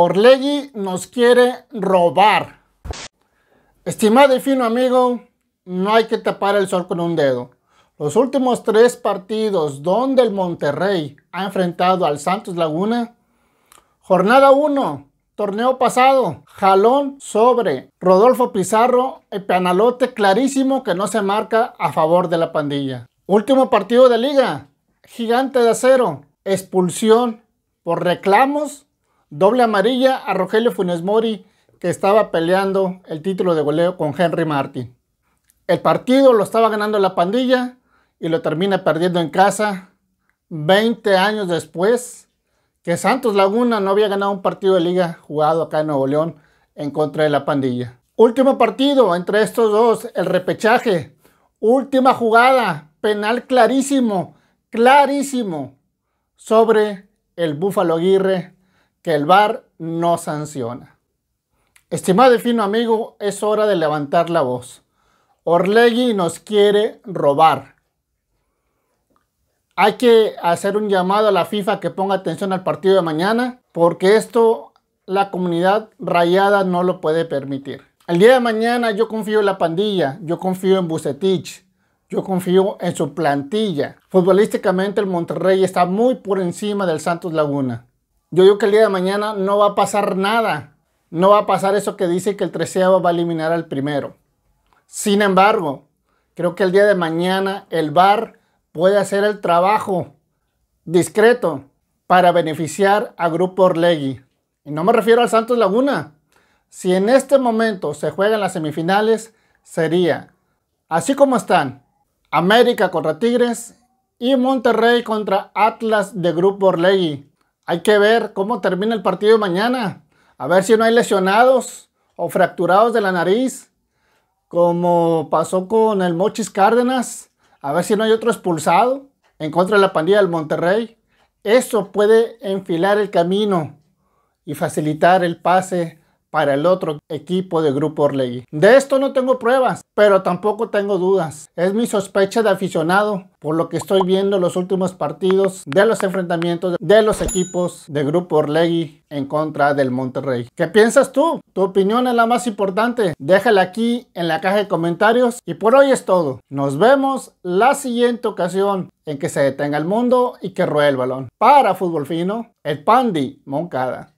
Orlegui nos quiere robar. Estimado y fino amigo, no hay que tapar el sol con un dedo. Los últimos tres partidos donde el Monterrey ha enfrentado al Santos Laguna. Jornada 1, torneo pasado, jalón sobre Rodolfo Pizarro, el penalote clarísimo que no se marca a favor de la pandilla. Último partido de liga, gigante de acero, expulsión por reclamos Doble amarilla a Rogelio Funes Mori, que estaba peleando el título de goleo con Henry Martin. El partido lo estaba ganando la pandilla y lo termina perdiendo en casa 20 años después que Santos Laguna no había ganado un partido de liga jugado acá en Nuevo León en contra de la pandilla. Último partido entre estos dos, el repechaje. Última jugada, penal clarísimo, clarísimo sobre el Búfalo Aguirre que el bar no sanciona. Estimado y fino amigo, es hora de levantar la voz. Orlegi nos quiere robar. Hay que hacer un llamado a la FIFA que ponga atención al partido de mañana, porque esto la comunidad rayada no lo puede permitir. El día de mañana yo confío en la pandilla, yo confío en Bucetich, yo confío en su plantilla. Futbolísticamente el Monterrey está muy por encima del Santos Laguna. Yo digo que el día de mañana no va a pasar nada. No va a pasar eso que dice que el treceavo va a eliminar al primero. Sin embargo, creo que el día de mañana el VAR puede hacer el trabajo discreto para beneficiar a Grupo Orlegui. Y no me refiero al Santos Laguna. Si en este momento se juegan las semifinales, sería, así como están, América contra Tigres y Monterrey contra Atlas de Grupo Orlegui. Hay que ver cómo termina el partido de mañana. A ver si no hay lesionados o fracturados de la nariz, como pasó con el Mochis Cárdenas. A ver si no hay otro expulsado en contra de la pandilla del Monterrey. Eso puede enfilar el camino y facilitar el pase para el otro equipo de Grupo Orlegui. De esto no tengo pruebas, pero tampoco tengo dudas. Es mi sospecha de aficionado por lo que estoy viendo los últimos partidos de los enfrentamientos de los equipos de Grupo Orlegui en contra del Monterrey. ¿Qué piensas tú? Tu opinión es la más importante. Déjala aquí en la caja de comentarios y por hoy es todo. Nos vemos la siguiente ocasión en que se detenga el mundo y que ruede el balón. Para Fútbol Fino, el Pandi Moncada.